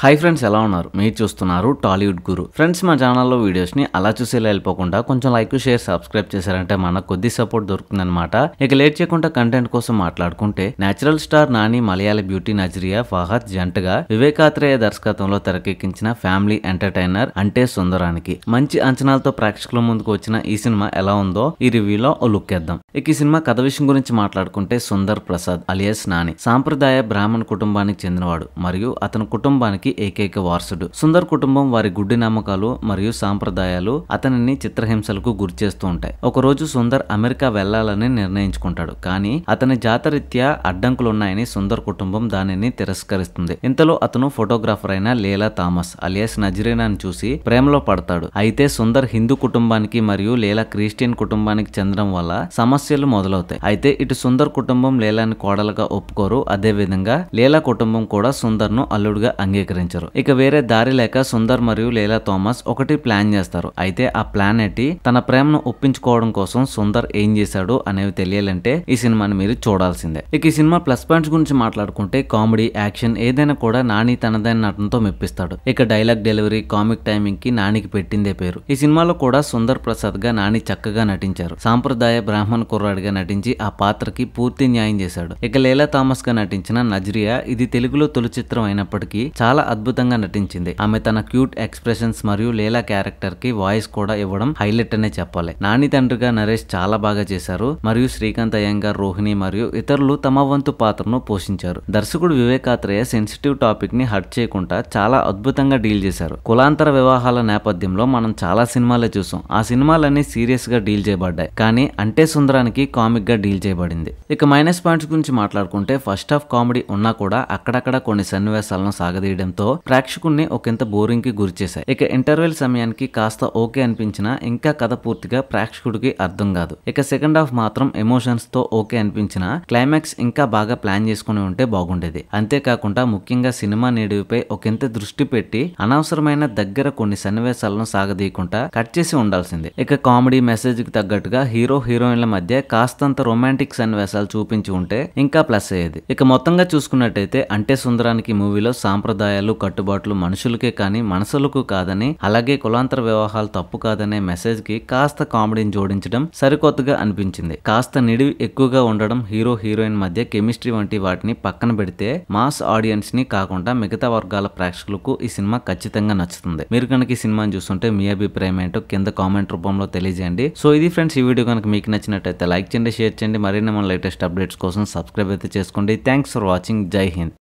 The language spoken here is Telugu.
హాయ్ ఫ్రెండ్స్ ఎలా ఉన్నారు మీరు చూస్తున్నారు టాలీవుడ్ గురు ఫ్రెండ్స్ మా ఛానల్లో వీడియోస్ని అలా చూసేలా వెళ్ళిపోకుండా కొంచెం లైక్ షేర్ సబ్స్క్రైబ్ చేశారంటే మనకు కొద్ది సపోర్ట్ దొరుకుతుందనమాట ఇక లేట్ చేయకుండా కంటెంట్ కోసం మాట్లాడుకుంటే నేచురల్ స్టార్ నాని మలయాళ బ్యూటీ నజరియా ఫహద్ జంటగా వివేకాత్రేయ దర్శకత్వంలో తెరకెక్కించిన ఫ్యామిలీ ఎంటర్టైనర్ అంటే సుందరానికి మంచి అంచనాలతో ప్రేక్షకుల ముందుకు వచ్చిన ఈ సినిమా ఎలా ఉందో ఈ రివ్యూలో ఓ లుక్ వేద్దాం ఇక ఈ సినిమా కథ విషయం గురించి మాట్లాడుకుంటే సుందర్ ప్రసాద్ అలియస్ నాని సాంప్రదాయ బ్రాహ్మణ కుటుంబానికి చెందినవాడు మరియు అతని కుటుంబానికి అతనికి ఏకైక వారసుడు సుందర్ కుటుంబం వారి గుడ్డి నమ్మకాలు మరియు సాంప్రదాయాలు అతనిని చిత్రహింసలకు గురిచేస్తూ ఉంటాయి ఒకరోజు సుందర్ అమెరికా వెళ్లాలని నిర్ణయించుకుంటాడు కానీ అతని జాతరీత్యా అడ్డంకులున్నాయని సుందర్ కుటుంబం దానిని తిరస్కరిస్తుంది ఇంతలో అతను ఫోటోగ్రాఫర్ అయిన లీలా థామస్ అలియాస్ నజరీనాను చూసి ప్రేమలో పడతాడు అయితే సుందర్ హిందూ కుటుంబానికి మరియు లీలా క్రిస్టియన్ కుటుంబానికి చెందడం వల్ల సమస్యలు మొదలవుతాయి అయితే ఇటు సుందర్ కుటుంబం లీలాని కోడలుగా ఒప్పుకోరు అదే విధంగా లీలా కుటుంబం కూడా సుందర్ను అల్లుడుగా అంగీకరి సహకరించరు ఇక వేరే దారి లేక సుందర్ మరియు లేలా థామస్ ఒకటి ప్లాన్ చేస్తారు అయితే ఆ ప్లాన్ ఎట్టి తన ప్రేమను ఒప్పించుకోవడం కోసం సుందర్ ఏం చేశాడు అనేవి తెలియాలంటే ఈ సినిమాని మీరు చూడాల్సిందే ఇక ఈ సినిమా ప్లస్ పాయింట్స్ గురించి మాట్లాడుకుంటే కామెడీ యాక్షన్ ఏదైనా కూడా నాని తనదైన నటనతో మెప్పిస్తాడు ఇక డైలాగ్ డెలివరీ కామిక్ టైమింగ్ కి నానికి పెట్టిందే పేరు ఈ సినిమాలో కూడా సుందర్ ప్రసాద్ గా నాని చక్కగా నటించారు సాంప్రదాయ బ్రాహ్మణ కుర్రాడిగా నటించి ఆ పాత్రకి పూర్తి న్యాయం చేశాడు ఇక లేలా థామస్ గా నటించిన నజ్రియా ఇది తెలుగులో తొలి చిత్రం అయినప్పటికీ చాలా అద్భుతంగా నటించింది ఆమె తన క్యూట్ ఎక్స్ప్రెషన్స్ మరియు లీలా క్యారెక్టర్ కి వాయిస్ కూడా ఇవ్వడం హైలైట్ అనే చెప్పాలి నాని తండ్రిగా నరేష్ చాలా బాగా చేశారు మరియు శ్రీకాంత్ అయ్యంగార్ రోహిణి మరియు ఇతరులు తమ వంతు పాత్రను పోషించారు దర్శకుడు వివేకాత్రేయ సెన్సిటివ్ టాపిక్ ని హర్ట్ చేయకుండా చాలా అద్భుతంగా డీల్ చేశారు కులాంతర వివాహాల నేపథ్యంలో మనం చాలా సినిమాలే చూసాం ఆ సినిమాలన్నీ సీరియస్ గా డీల్ చేయబడ్డాయి కానీ అంటే సుందరానికి కామిక్ గా డీల్ చేయబడింది ఇక మైనస్ పాయింట్స్ గురించి మాట్లాడుకుంటే ఫస్ట్ హాఫ్ కామెడీ ఉన్నా కూడా అక్కడక్కడ కొన్ని సన్నివేశాలను సాగదీయడం చేయడంతో ప్రేక్షకుణ్ణి ఒకంత బోరింగ్ కి గురి చేశాయి ఇక ఇంటర్వెల్ సమయానికి కాస్త ఓకే అనిపించినా ఇంకా కథ పూర్తిగా ప్రేక్షకుడికి అర్థం కాదు ఇక సెకండ్ హాఫ్ మాత్రం ఎమోషన్స్ తో ఓకే అనిపించినా క్లైమాక్స్ ఇంకా బాగా ప్లాన్ చేసుకుని ఉంటే బాగుండేది అంతేకాకుండా ముఖ్యంగా సినిమా నిడివిపై ఒకంత దృష్టి పెట్టి అనవసరమైన దగ్గర కొన్ని సన్నివేశాలను సాగదీయకుండా కట్ చేసి ఉండాల్సిందే ఇక కామెడీ మెసేజ్ కి తగ్గట్టుగా హీరో హీరోయిన్ల మధ్య కాస్తంత రొమాంటిక్ సన్నివేశాలు చూపించి ఉంటే ఇంకా ప్లస్ అయ్యేది ఇక మొత్తంగా చూసుకున్నట్టయితే అంటే సుందరానికి మూవీలో సాంప్రదాయాలు ఆచారాలు కట్టుబాట్లు మనుషులకే కానీ మనసులకు కాదని అలాగే కులాంతర వివాహాలు తప్పు కాదనే మెసేజ్ కి కాస్త కామెడీని జోడించడం సరికొత్తగా అనిపించింది కాస్త నిడివి ఎక్కువగా ఉండడం హీరో హీరోయిన్ మధ్య కెమిస్ట్రీ వంటి వాటిని పక్కన పెడితే మాస్ ఆడియన్స్ ని కాకుండా మిగతా వర్గాల ప్రేక్షకులకు ఈ సినిమా ఖచ్చితంగా నచ్చుతుంది మీరు కనుక ఈ సినిమాని చూస్తుంటే మీ అభిప్రాయం ఏంటో కింద కామెంట్ రూపంలో తెలియజేయండి సో ఇది ఫ్రెండ్స్ ఈ వీడియో కనుక మీకు నచ్చినట్టయితే లైక్ చేయండి షేర్ చేయండి మరిన్ని మన లేటెస్ట్ అప్డేట్స్ కోసం సబ్స్క్రైబ్ అయితే చేసుకోండి థ్యాంక్స్ ఫర్ వాచింగ్ జై హింద్